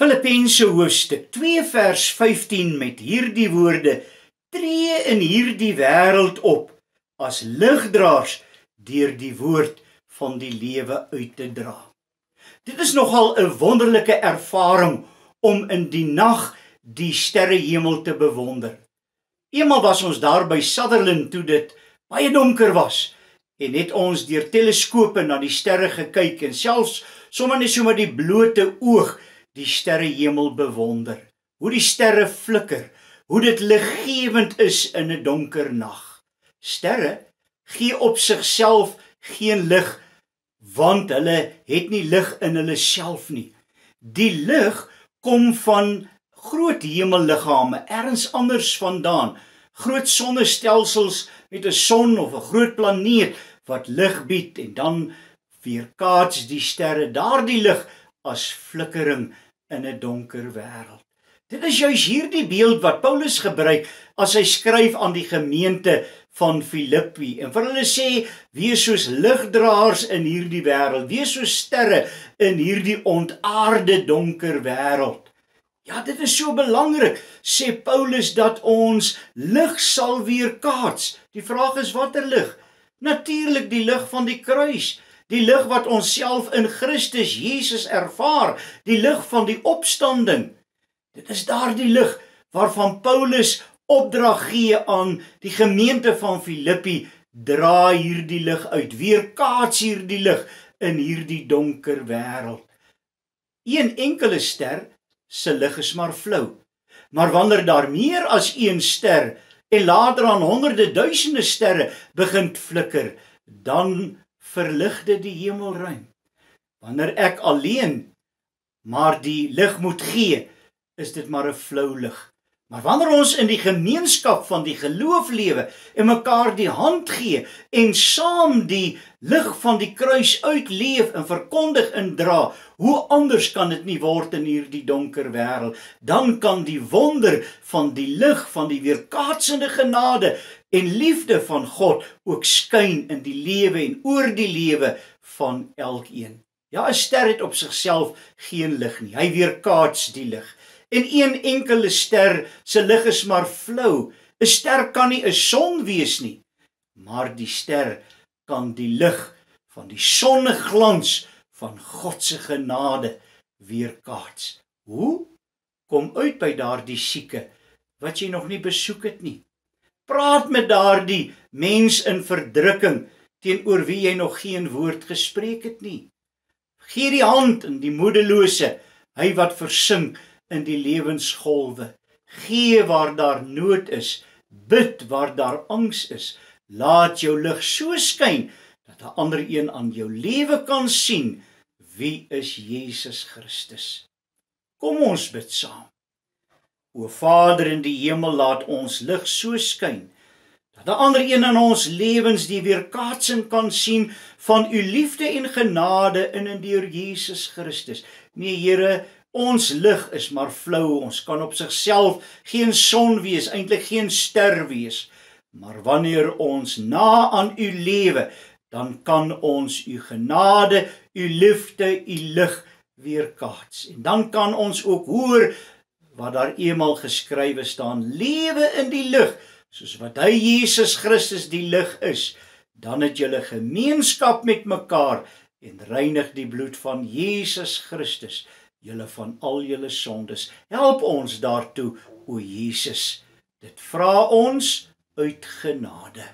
Filippense hoofstuk 2 vers 15 met hierdie woorde: Tree in hierdie wêreld op as ligdraers deur die woord van die lewe uit te dra. Dit is nogal 'n wonderlike ervaring om in die nag die sterrehemel te bewonder. Eemal was ons daar by Sutherland toe dit baie donker was en het ons deur teleskope na die sterre gekyk en selfs sommer net so met die blote oog die sterrehemel bewonder. Hoe die sterre flikker, hoe dit liggewend is in 'n donker nag. Sterre gee op sigself geen lig want hulle het nie lig in hulle self nie. Die lig kom van groot hemelliggame, elders anders vandaan. Groot sonnestelsels met 'n son of 'n groot planeet wat lig bied en dan weerkaats die sterre. Daardie lig as flikkering in 'n donker wêreld. Dit is juis hierdie beeld wat Paulus gebruik as hy skryf aan die gemeente van Filippi en vir hulle sê wees soos ligdraers in hierdie wêreld, wees soos sterre in hierdie ontaarde donker wêreld. Ja, dit is so belangrik sê Paulus dat ons lig sal weerkaats. Die vraag is watter lig? Natuurlik die lig van die kruis die lig wat ons self in Christus Jesus ervaar, die lig van die opstanding. Dit is daardie lig waarvan Paulus opdrag gee aan die gemeente van Filippi, dra hierdie lig uit, weerkaats hierdie lig in hierdie donker wêreld. Een enkele ster se lig is maar flou. Maar wanneer daar meer as een ster en later aan honderde duisende sterre begin flikker, dan verlig dit die hemelruim. Wanneer ek alleen maar die lig moet gee, is dit maar 'n flou lig. Maar wanneer ons in die gemeenskap van die geloof lewe en mekaar die hand gee en saam die lig van die kruis uitleef en verkondig en dra, hoe anders kan dit nie word in hierdie donker wêreld? Dan kan die wonder van die lig van die weerkaatsende genade en liefde van God ook skyn in die lewe en oor die lewe van elkeen. Ja, 'n ster het op sigself geen lig nie. Hy weerkaats die lig en een enkele ster se lig is maar flou. 'n Ster kan nie 'n son wees nie, maar die ster kan die lig van die sonneglans van God se genade weerkaats. Hoe kom uit by daardie sieke wat jy nog nie besoek het nie? Praat met daardie mens in verdrukking teenoor wie jy nog geen woord gespreek het nie. Gee die hand aan die moederlose, hy wat versink in die lewensgolwe. Gee waar daar nood is, bid waar daar angs is. Laat jou lig so skyn dat 'n ander een aan jou lewe kan sien wie is Jesus Christus. Kom ons bid saam. O Vader in die hemel, laat ons lig so skyn dat 'n ander een in ons lewens die weerkaatsing kan sien van u liefde en genade in en deur Jesus Christus. Nee Here, Ons lig is maar flou, ons kan op sigself geen son wees, eintlik geen ster wees. Maar wanneer ons na aan u lewe, dan kan ons u genade, u liefde, u lig weerkaats. En dan kan ons ook hoor wat daar eenmal geskrywe staan: Lewe in die lig, soos wat hy Jesus Christus die lig is, dan het julle gemeenskap met mekaar en reinig die bloed van Jesus Christus julle van al julle sondes. Help ons daartoe, o Jesus. Dit vra ons uit genade.